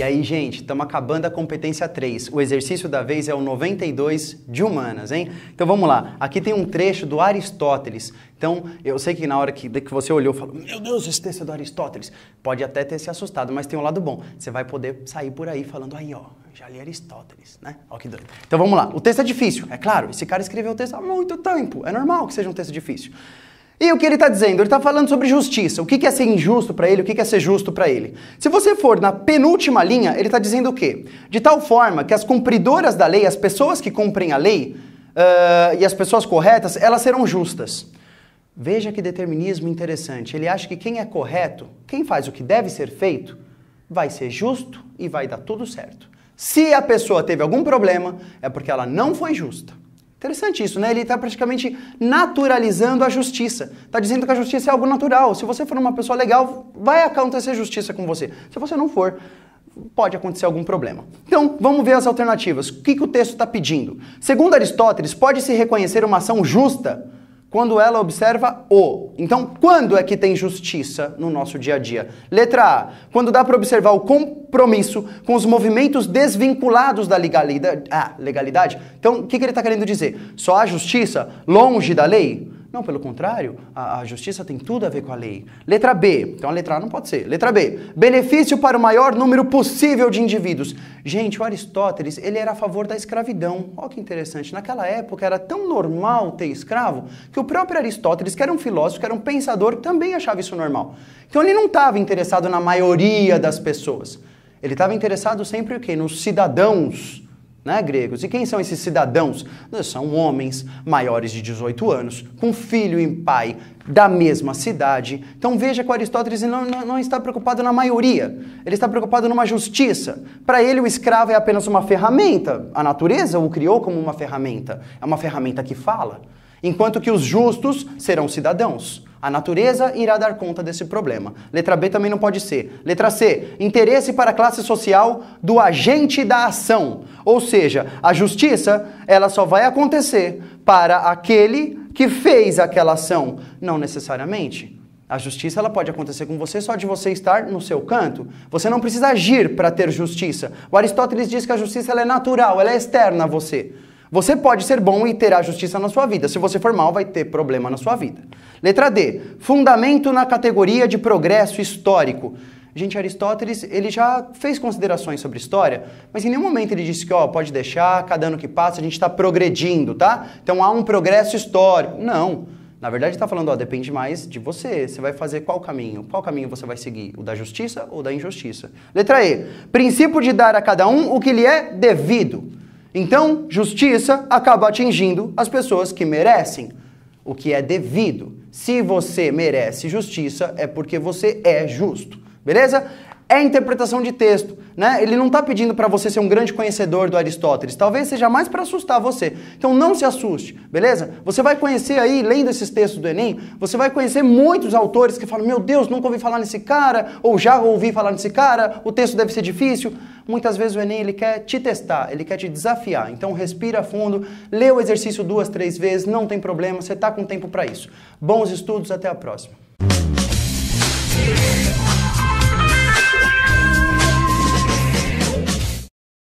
E aí, gente, estamos acabando a competência 3. O exercício da vez é o 92 de humanas, hein? Então vamos lá. Aqui tem um trecho do Aristóteles. Então, eu sei que na hora que, que você olhou, falou: Meu Deus, esse texto é do Aristóteles. Pode até ter se assustado, mas tem um lado bom. Você vai poder sair por aí falando: Aí, ó, já li Aristóteles, né? Ó que doido. Então vamos lá. O texto é difícil, é claro. Esse cara escreveu o texto há muito tempo. É normal que seja um texto difícil. E o que ele está dizendo? Ele está falando sobre justiça. O que é ser injusto para ele? O que é ser justo para ele? Se você for na penúltima linha, ele está dizendo o quê? De tal forma que as cumpridoras da lei, as pessoas que cumprem a lei uh, e as pessoas corretas, elas serão justas. Veja que determinismo interessante. Ele acha que quem é correto, quem faz o que deve ser feito, vai ser justo e vai dar tudo certo. Se a pessoa teve algum problema, é porque ela não foi justa. Interessante isso, né? Ele está praticamente naturalizando a justiça. Está dizendo que a justiça é algo natural. Se você for uma pessoa legal, vai acontecer justiça com você. Se você não for, pode acontecer algum problema. Então, vamos ver as alternativas. O que, que o texto está pedindo? Segundo Aristóteles, pode-se reconhecer uma ação justa quando ela observa o. Então, quando é que tem justiça no nosso dia a dia? Letra A, quando dá para observar o compromisso com os movimentos desvinculados da legalidade. Ah, legalidade? Então, o que, que ele está querendo dizer? Só há justiça longe da lei? Não, pelo contrário, a, a, justiça tem tudo a ver com a lei. Letra B, então a letra A não pode ser. Letra B, benefício para o maior número possível de indivíduos. Gente, o Aristóteles, ele era a favor da escravidão. Olha que interessante, naquela época era tão normal ter escravo que o próprio Aristóteles, que era um filósofo, que era um pensador, também achava isso normal. Então ele não estava interessado na maioria das pessoas. Ele estava interessado sempre o quê? Nos cidadãos né, gregos? E quem são esses cidadãos? São homens maiores de 18 anos, com filho e pai da mesma cidade. Então veja que Aristóteles não, não, não está preocupado na maioria, ele está preocupado numa justiça. Para ele, o escravo é apenas uma ferramenta. A natureza o criou como uma ferramenta, é uma ferramenta que fala. Enquanto que os justos serão cidadãos. A natureza irá dar conta desse problema. Letra B também não pode ser. Letra C, interesse para a classe social do agente da ação. Ou seja, a justiça, ela só vai acontecer para aquele que fez aquela ação, não necessariamente. A justiça ela pode acontecer com você só de você estar no seu canto. Você não precisa agir para ter justiça. O Aristóteles diz que a justiça ela é natural, ela é externa a você. Você pode ser bom e terá justiça na sua vida. Se você for mal, vai ter problema na sua vida. Letra D. Fundamento na categoria de progresso histórico. Gente, Aristóteles, ele já fez considerações sobre história, mas em nenhum momento ele disse que, ó, pode deixar, cada ano que passa a gente está progredindo, tá? Então há um progresso histórico. Não. Na verdade, está falando, ó, depende mais de você. Você vai fazer qual caminho? Qual caminho você vai seguir? O da justiça ou da injustiça? Letra E. Princípio de dar a cada um o que lhe é devido. Então, justiça acaba atingindo as pessoas que merecem, o que é devido. Se você merece justiça, é porque você é justo. Beleza? é interpretação de texto. Né? Ele não está pedindo para você ser um grande conhecedor do Aristóteles. Talvez seja mais para assustar você. Então não se assuste, beleza? Você vai conhecer aí, lendo esses textos do Enem, você vai conhecer muitos autores que falam: meu Deus, nunca ouvi falar nesse cara, ou já ouvi falar nesse cara, o texto deve ser difícil. Muitas vezes o Enem ele quer te testar, ele quer te desafiar. Então respira fundo, lê o exercício duas, três vezes, não tem problema, você está com tempo para isso. Bons estudos, até a próxima.